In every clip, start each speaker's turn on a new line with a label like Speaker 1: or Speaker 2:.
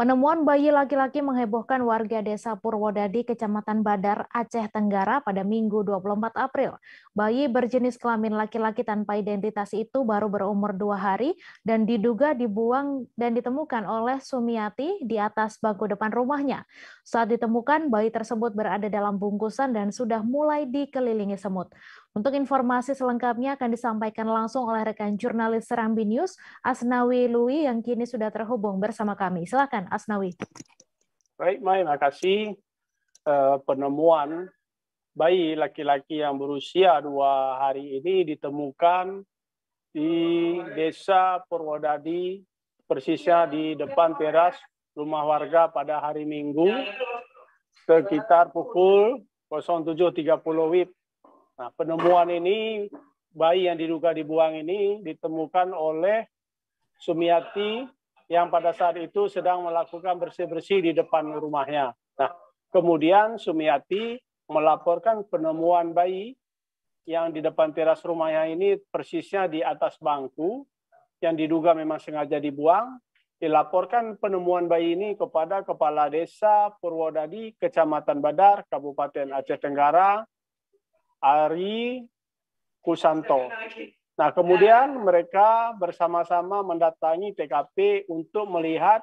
Speaker 1: Penemuan bayi laki-laki menghebohkan warga desa Purwodadi, Kecamatan Badar, Aceh Tenggara pada Minggu 24 April. Bayi berjenis kelamin laki-laki tanpa identitas itu baru berumur dua hari dan diduga dibuang dan ditemukan oleh Sumiati di atas bangku depan rumahnya. Saat ditemukan, bayi tersebut berada dalam bungkusan dan sudah mulai dikelilingi semut. Untuk informasi selengkapnya akan disampaikan langsung oleh rekan jurnalis Serambi News, Asnawi Lui yang kini sudah terhubung bersama kami. Silakan Asnawi.
Speaker 2: Baik, Mai, makasih. Uh, eh, penemuan bayi laki-laki yang berusia dua hari ini ditemukan di desa Purwodadi, persisnya di depan teras rumah warga pada hari Minggu sekitar pukul 07.30 WIB. Nah, penemuan ini bayi yang diduga dibuang ini ditemukan oleh Sumiati yang pada saat itu sedang melakukan bersih-bersih di depan rumahnya. Nah, kemudian Sumiati melaporkan penemuan bayi yang di depan teras rumahnya ini persisnya di atas bangku yang diduga memang sengaja dibuang dilaporkan penemuan bayi ini kepada Kepala Desa Purwodadi, Kecamatan Badar, Kabupaten Aceh Tenggara, Ari Kusanto. Nah, kemudian mereka bersama-sama mendatangi TKP untuk melihat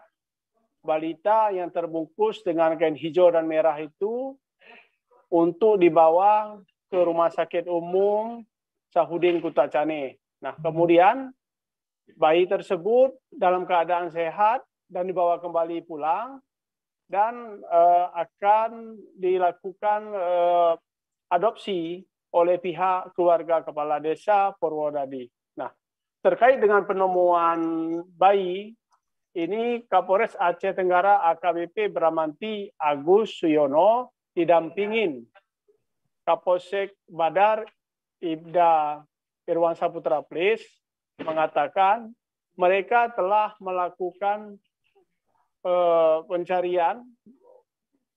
Speaker 2: balita yang terbungkus dengan kain hijau dan merah itu untuk dibawa ke rumah sakit umum Sahudin Kutacane. Nah, kemudian bayi tersebut dalam keadaan sehat dan dibawa kembali pulang dan uh, akan dilakukan uh, adopsi oleh pihak keluarga kepala desa Purwodadi. Nah, terkait dengan penemuan bayi, ini Kapolres Aceh Tenggara AKBP Bramanti Agus Suyono didampingin Kapolsek Badar Ibda Irwan Saputra Plis mengatakan mereka telah melakukan eh, pencarian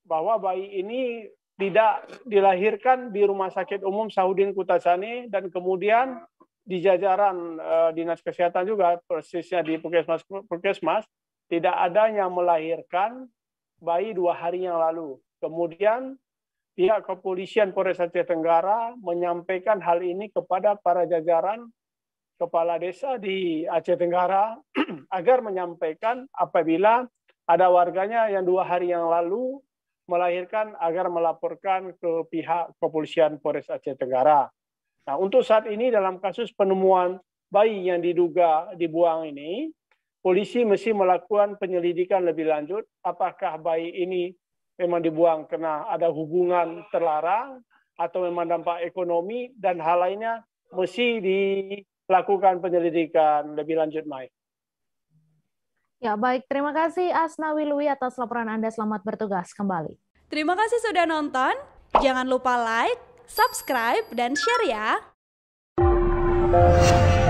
Speaker 2: bahwa bayi ini tidak dilahirkan di Rumah Sakit Umum saudin Kutasani dan kemudian di jajaran e, dinas kesehatan juga persisnya di Puskesmas Puskesmas tidak ada yang melahirkan bayi dua hari yang lalu. Kemudian pihak kepolisian Polres Aceh Tenggara menyampaikan hal ini kepada para jajaran kepala desa di Aceh Tenggara agar menyampaikan apabila ada warganya yang dua hari yang lalu melahirkan agar melaporkan ke pihak kepolisian Polres Aceh Tenggara. Nah, untuk saat ini dalam kasus penemuan bayi yang diduga dibuang ini, polisi mesti melakukan penyelidikan lebih lanjut apakah bayi ini memang dibuang karena ada hubungan terlarang atau memang dampak ekonomi dan hal lainnya mesti dilakukan penyelidikan lebih lanjut, Mike.
Speaker 1: Ya, baik. Terima kasih Asna Wilwi atas laporan Anda. Selamat bertugas kembali. Terima kasih sudah nonton. Jangan lupa like, subscribe, dan share ya.